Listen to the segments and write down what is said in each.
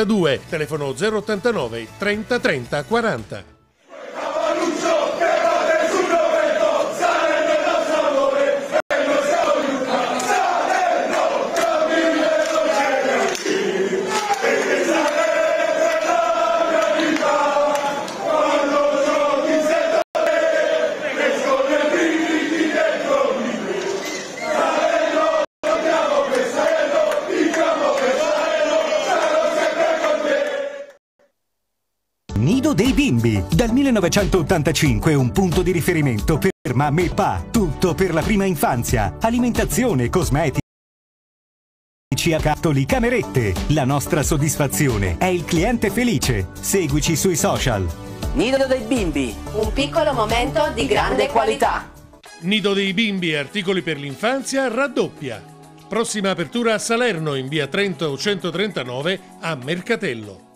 2 telefono 089 30 30 40 Mondo dei Bimbi. Dal 1985 un punto di riferimento per Mamma e Pa. Tutto per la prima infanzia. Alimentazione, cosmetici a Cattoli Camerette. La nostra soddisfazione è il cliente felice. Seguici sui social. Nido dei bimbi. Un piccolo momento di grande qualità. Nido dei bimbi e articoli per l'infanzia raddoppia. Prossima apertura a Salerno in via Trento 139 a Mercatello.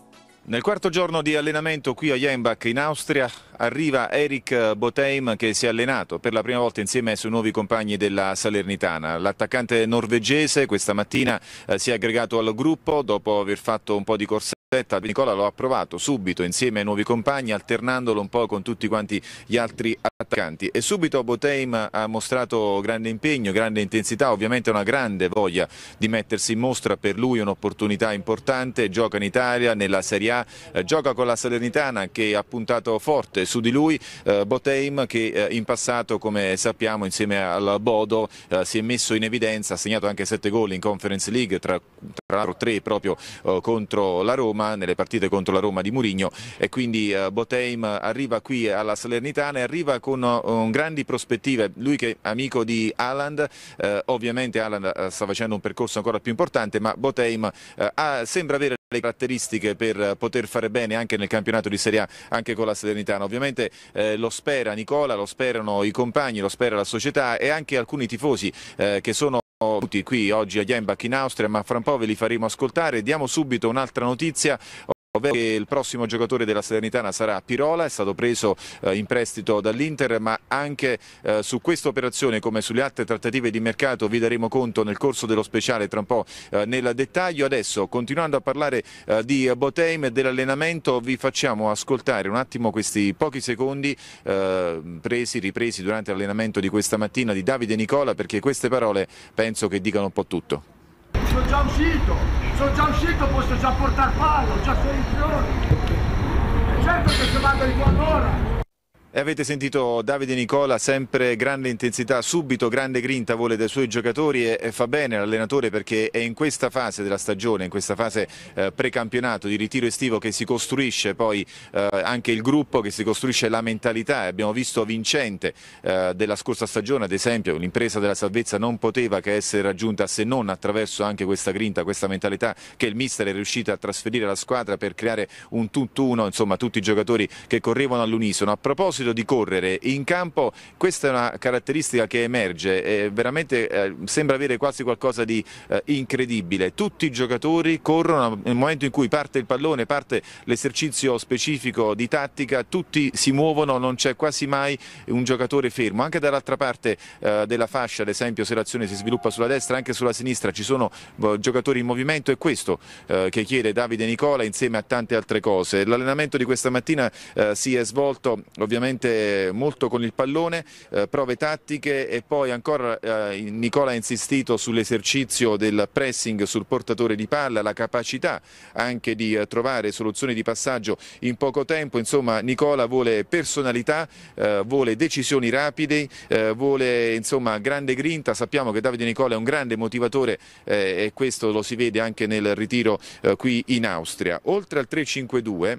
Nel quarto giorno di allenamento qui a Jembach in Austria arriva Eric Botheim che si è allenato per la prima volta insieme ai suoi nuovi compagni della Salernitana. L'attaccante norvegese questa mattina eh, si è aggregato al gruppo dopo aver fatto un po' di corsa Tetta Nicola lo ha provato subito insieme ai nuovi compagni alternandolo un po' con tutti quanti gli altri attaccanti e subito Boteim ha mostrato grande impegno, grande intensità, ovviamente una grande voglia di mettersi in mostra per lui un'opportunità importante, gioca in Italia nella Serie A, eh, gioca con la Salernitana che ha puntato forte su di lui, eh, Boteim che eh, in passato come sappiamo insieme al Bodo si è messo in evidenza, ha segnato anche 7 gol in Conference League, tra, l'altro 3 proprio contro la Roma Roma, nelle partite contro la Roma di Murigno e quindi eh, Boteim arriva qui alla Salernitana e arriva con eh, grandi prospettive, lui che è amico di Haaland, eh, ovviamente Haaland sta facendo un percorso ancora più importante ma Boteim ha, sembra avere le caratteristiche per poter fare bene anche nel campionato di Serie A, anche con la Salernitana. Ovviamente eh, lo spera Nicola, lo sperano i compagni, lo spera la società e anche alcuni tifosi eh, che sono tutti qui oggi a Jembach in Austria ma fra un po' ve li faremo ascoltare diamo subito un'altra notizia Ovvero che il prossimo giocatore della Salernitana sarà Pirola, è stato preso eh, in prestito dall'Inter, ma anche eh, su questa operazione come sulle altre trattative di mercato vi daremo conto nel corso dello speciale tra un po' eh, nel dettaglio. Adesso continuando a parlare di Boteim e dell'allenamento vi facciamo ascoltare un attimo questi pochi secondi presi, ripresi durante l'allenamento di questa mattina di Davide Nicola perché queste parole penso che dicano un po' tutto. Sono già uscito, sono già uscito, posso già portare palla, ho già sei giorni. Certo che se vado di qua e avete sentito Davide Nicola, sempre grande intensità, subito grande grinta vuole dai suoi giocatori e, fa bene l'allenatore perché è in questa fase della stagione, in questa fase eh, precampionato di ritiro estivo che si costruisce poi eh, anche il gruppo, che si costruisce la mentalità. Abbiamo visto vincente eh, della scorsa stagione, ad esempio, l'impresa della salvezza non poteva che essere raggiunta se non attraverso anche questa grinta, questa mentalità che il mister è riuscito a trasferire alla squadra per creare un tutt'uno, insomma tutti i giocatori che correvano all'unisono. A proposito proposito di correre, in campo questa è una caratteristica che emerge, veramente eh, sembra avere quasi qualcosa di eh, incredibile. Tutti i giocatori corrono nel momento in cui parte il pallone, parte l'esercizio specifico di tattica, tutti si muovono, non c'è quasi mai un giocatore fermo. Anche dall'altra parte eh, della fascia, ad esempio se l'azione si sviluppa sulla destra, anche sulla sinistra ci sono eh, giocatori in movimento, è questo eh, che chiede Davide Nicola insieme a tante altre cose. L'allenamento di questa mattina eh, si è svolto ovviamente veramente molto con il pallone, eh, prove tattiche e poi ancora eh, Nicola ha insistito sull'esercizio del pressing sul portatore di palla, la capacità anche di eh, trovare soluzioni di passaggio in poco tempo, insomma Nicola vuole personalità, eh, vuole decisioni rapide, eh, vuole insomma grande grinta, sappiamo che Davide Nicola è un grande motivatore eh, e questo lo si vede anche nel ritiro qui in Austria. Oltre al 3-5-2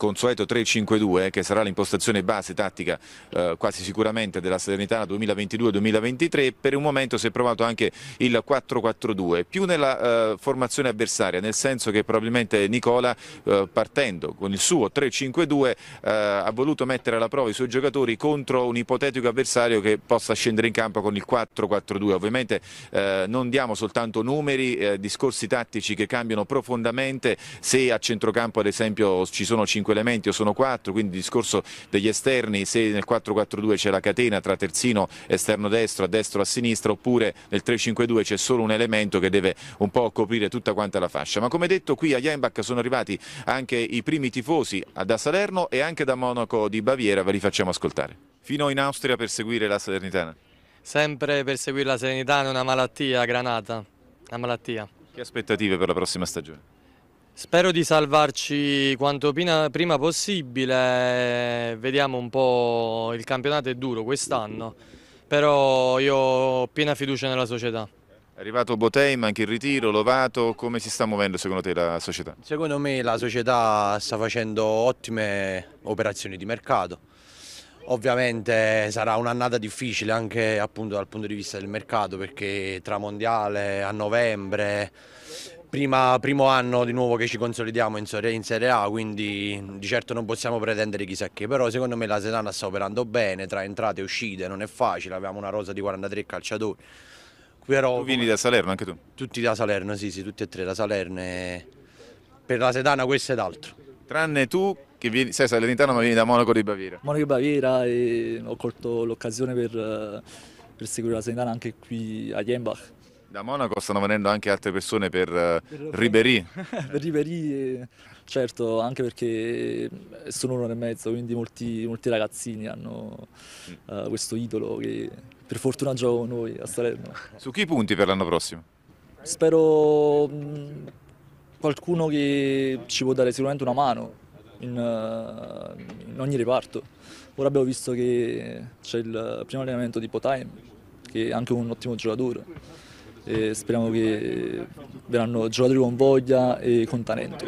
consueto 3-5-2 eh, che sarà l'impostazione base tattica eh, quasi sicuramente della Salernitana 2022-2023 per un momento si è provato anche il 4-4-2 più nella eh, formazione avversaria nel senso che probabilmente Nicola eh, partendo con il suo 3-5-2 eh, ha voluto mettere alla prova i suoi giocatori contro un ipotetico avversario che possa scendere in campo con il 4-4-2 ovviamente eh, non diamo soltanto numeri discorsi tattici che cambiano profondamente se a centrocampo ad esempio ci sono 5 5 elementi o sono 4, quindi il discorso degli esterni, se nel 4-4-2 c'è la catena tra terzino, esterno destro, a destro, a sinistra, oppure nel 3-5-2 c'è solo un elemento che deve un po' coprire tutta quanta la fascia. Ma come detto qui a Jembach sono arrivati anche i primi tifosi da Salerno e anche da Monaco di Baviera, ve li facciamo ascoltare. Fino in Austria per seguire la Salernitana? Sempre per seguire la Salernitana è una malattia, Granata, una malattia. Che aspettative per la prossima stagione? Spero di salvarci quanto prima possibile, vediamo un po', il campionato è duro quest'anno, però io ho piena fiducia nella società. È arrivato Botei, anche il ritiro, Lovato, come si sta muovendo secondo te la società? Secondo me la società sta facendo ottime operazioni di mercato, Ovviamente sarà un'annata difficile anche dal punto di vista del mercato perché tra mondiale a novembre prima, primo anno di nuovo che ci consolidiamo in, in, Serie A, quindi di certo non possiamo pretendere chissà che, però secondo me la Sedana sta operando bene, tra entrate e uscite non è facile, avevamo una rosa di 43 calciatori. Però, tu vieni da Salerno anche tu? Tutti da Salerno, sì, sì, tutti e tre da Salerno. E... Per la Sedana questo ed altro. Tranne tu che vieni, sei salernitano ma vieni da Monaco di Baviera. Monaco di Baviera e ho colto l'occasione per, eh, per seguire la Sedana anche qui a Jenbach da Monaco stanno venendo anche altre persone per, eh, per Ribery. per Ribery, certo, anche perché eh, sono un'ora e mezzo, quindi molti, molti ragazzini hanno uh, questo idolo che per fortuna gioca con noi a Salerno. Su chi punti per l'anno prossimo? Spero mh, mm, qualcuno che ci può dare sicuramente una mano in, uh, in ogni reparto. Ora abbiamo visto che c'è il primo allenamento di Potaim, che è anche un ottimo giocatore e speriamo che eh, verranno giocatori con voglia e con talento.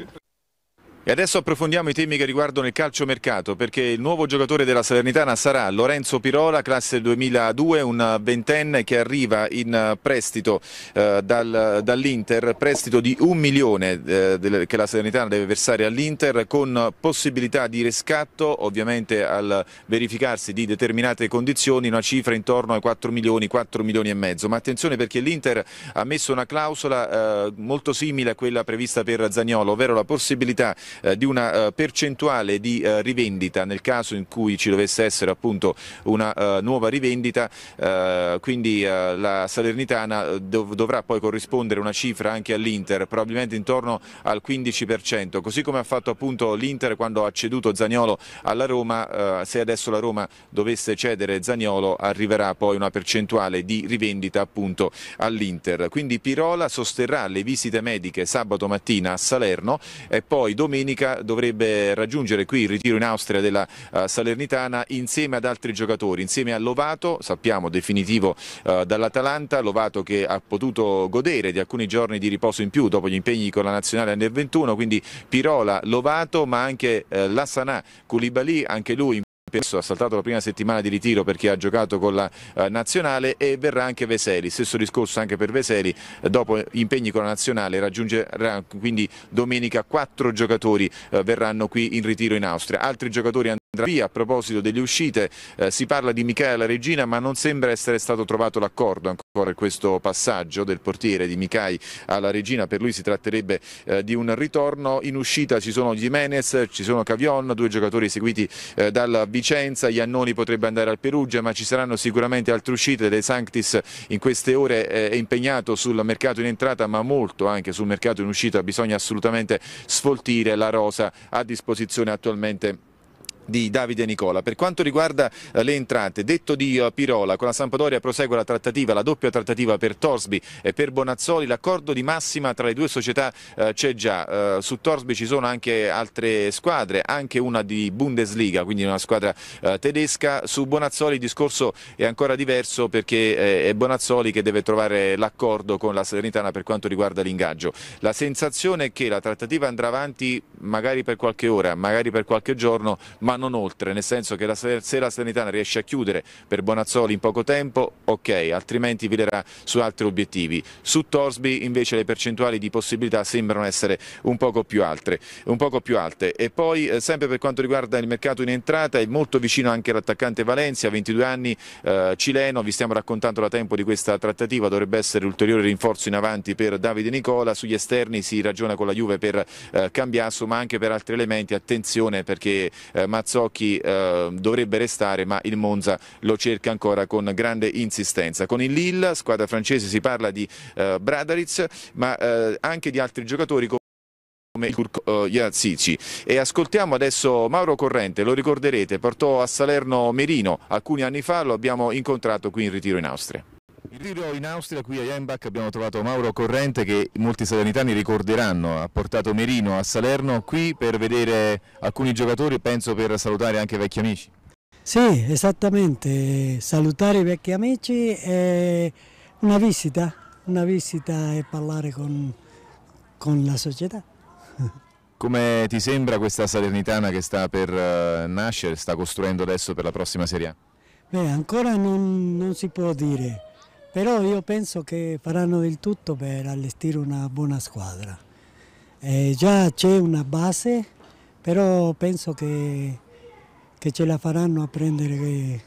E adesso approfondiamo i temi che riguardano il calciomercato perché il nuovo giocatore della Salernitana sarà Lorenzo Pirola, classe 2002, un ventenne che arriva in eh, prestito eh, dal, dall'Inter, prestito di un milione eh, che la Salernitana deve versare all'Inter con possibilità di riscatto ovviamente al verificarsi di determinate condizioni, una cifra intorno ai 4 milioni, 4 milioni e mezzo. Ma attenzione perché l'Inter ha messo una clausola eh, molto simile a quella prevista per Zagnolo, ovvero la possibilità eh, di una eh, percentuale di eh, rivendita nel caso in cui ci dovesse essere appunto una nuova rivendita, quindi la Salernitana dovrà poi corrispondere una cifra anche all'Inter, probabilmente intorno al 15%, così come ha fatto appunto l'Inter quando ha ceduto Zagnolo alla Roma, se adesso la Roma dovesse cedere Zagnolo arriverà poi una percentuale di rivendita appunto all'Inter. Quindi Pirola sosterrà le visite mediche sabato mattina a Salerno e poi domenica domenica dovrebbe raggiungere qui il ritiro in Austria della eh, Salernitana insieme ad altri giocatori, insieme a Lovato, sappiamo definitivo eh, dall'Atalanta, Lovato che ha potuto godere di alcuni giorni di riposo in più dopo gli impegni con la nazionale nel 21, quindi Pirola, Lovato ma anche eh, Lassana Koulibaly, anche lui in Penso ha saltato la prima settimana di ritiro perché ha giocato con la eh, nazionale e verrà anche Veseli, stesso discorso anche per Veseli, dopo impegni con la nazionale raggiungerà quindi domenica quattro giocatori eh, verranno qui in ritiro in Austria, altri giocatori Via. A proposito delle uscite, eh, si parla di Micaela Regina ma non sembra essere stato trovato l'accordo ancora in questo passaggio del portiere di Micai alla Regina, per lui si tratterebbe eh, di un ritorno, in uscita ci sono Jimenez, ci sono Cavion, due giocatori seguiti eh, dalla Vicenza, Iannoni potrebbe andare al Perugia ma ci saranno sicuramente altre uscite, De Sanctis in queste ore eh, è impegnato sul mercato in entrata ma molto anche sul mercato in uscita, bisogna assolutamente sfoltire la rosa a disposizione attualmente di Davide Nicola. Per quanto riguarda eh, le entrate, detto di eh, Pirola, con la Sampdoria prosegue la trattativa, la doppia trattativa per Torsby e per Bonazzoli, l'accordo di massima tra le due società eh, c'è già, su Torsby ci sono anche altre squadre, anche una di Bundesliga, quindi una squadra tedesca, su Bonazzoli il discorso è ancora diverso perché è Bonazzoli che deve trovare l'accordo con la Salernitana per quanto riguarda l'ingaggio. La sensazione è che la trattativa andrà avanti magari per qualche ora, magari per qualche giorno, ma ma non oltre, nel senso che la, se la Salernitana riesce a chiudere per Bonazzoli in poco tempo, ok, altrimenti vilerà su altri obiettivi. Su Torsby invece le percentuali di possibilità sembrano essere un poco più, altre, un poco più alte. E poi eh, sempre per quanto riguarda il mercato in entrata è molto vicino anche l'attaccante Valencia, 22 anni, eh, cileno, vi stiamo raccontando da tempo di questa trattativa, dovrebbe essere ulteriore rinforzo in avanti per Davide Nicola, sugli esterni si ragiona con la Juve per eh, Cambiasso ma anche per altri elementi, attenzione perché eh, Mazzocchi eh, dovrebbe restare ma il Monza lo cerca ancora con grande insistenza. Con il Lille, squadra francese, si parla di eh, Bradariz ma eh, anche di altri giocatori come il Turco Iazici. E ascoltiamo adesso Mauro Corrente, lo ricorderete, portò a Salerno Merino alcuni anni fa, lo abbiamo incontrato qui in ritiro in Austria. Il tiro in Austria, qui a Jainbach abbiamo trovato Mauro Corrente che molti salernitani ricorderanno, ha portato Merino a Salerno qui per vedere alcuni giocatori, penso per salutare anche vecchi amici. Sì, esattamente, salutare i vecchi amici e una visita, una visita e parlare con, con la società. Come ti sembra questa Salernitana che sta per eh, nascere, sta costruendo adesso per la prossima Serie A? Beh, ancora non, non si può dire, però io penso che faranno del tutto per allestire una buona squadra. Eh, già c'è una base, però penso che, che ce la faranno a prendere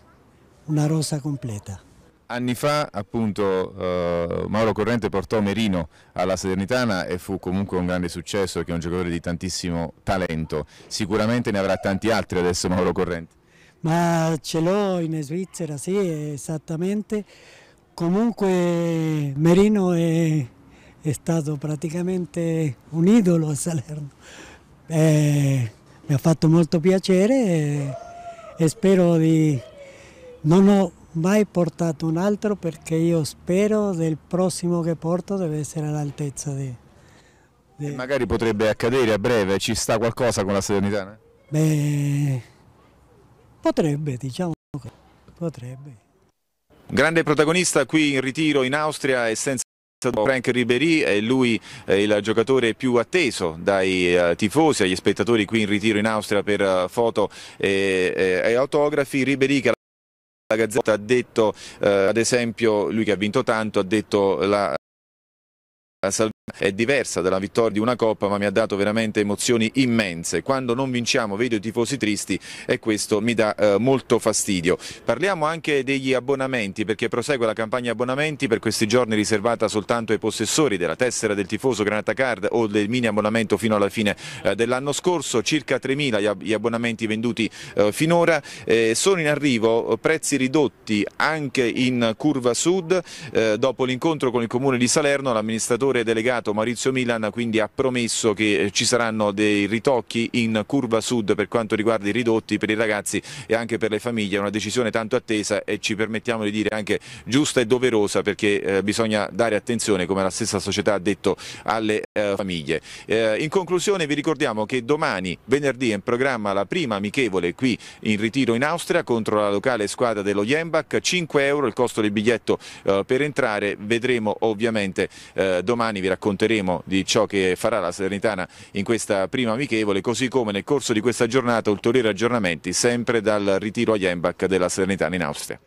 una rosa completa. Anni fa appunto eh, Mauro Corrente portò Merino alla Salernitana e fu comunque un grande successo perché è un giocatore di tantissimo talento, sicuramente ne avrà tanti altri adesso Mauro Corrente. Ma ce l'ho in Svizzera, sì, esattamente Comunque Merino è, è stato praticamente un idolo a Salerno. Eh, mi ha fatto molto piacere e, e spero di... Non ho mai portato un altro perché io spero del prossimo che porto deve essere all'altezza di... di... magari potrebbe accadere a breve, ci sta qualcosa con la Salernitana? Beh, potrebbe, diciamo, così, potrebbe. Grande protagonista qui in ritiro in Austria e senza Frank Ribéry è lui eh, il giocatore più atteso dai eh, tifosi, agli spettatori qui in ritiro in Austria per eh, foto e, e, e, autografi. Ribéry che la Gazzetta ha detto, eh, ad esempio, lui che ha vinto tanto, ha detto la, la è diversa dalla vittoria di una Coppa ma mi ha dato veramente emozioni immense. Quando non vinciamo vedo i tifosi tristi e questo mi dà eh, molto fastidio. Parliamo anche degli abbonamenti perché prosegue la campagna abbonamenti per questi giorni riservata soltanto ai possessori della tessera del tifoso Granata Card o del mini abbonamento fino alla fine eh, dell'anno scorso. Circa 3.000 gli abbonamenti venduti eh, finora. sono in arrivo eh, prezzi ridotti anche in curva sud. Eh, dopo l'incontro con il comune di Salerno l'amministratore delegato sindacato Maurizio Milan quindi ha promesso che eh, ci saranno dei ritocchi in curva sud per quanto riguarda i ridotti per i ragazzi e anche per le famiglie, è una decisione tanto attesa e ci permettiamo di dire anche giusta e doverosa perché eh, bisogna dare attenzione come la stessa società ha detto alle eh, famiglie. in conclusione vi ricordiamo che domani venerdì è in programma la prima amichevole qui in ritiro in Austria contro la locale squadra dello Jembach, 5 euro il costo del biglietto per entrare, vedremo ovviamente domani vi racconto racconteremo di ciò che farà la Salernitana in questa prima amichevole, così come nel corso di questa giornata ulteriori aggiornamenti sempre dal ritiro a Jembach della Salernitana in Austria.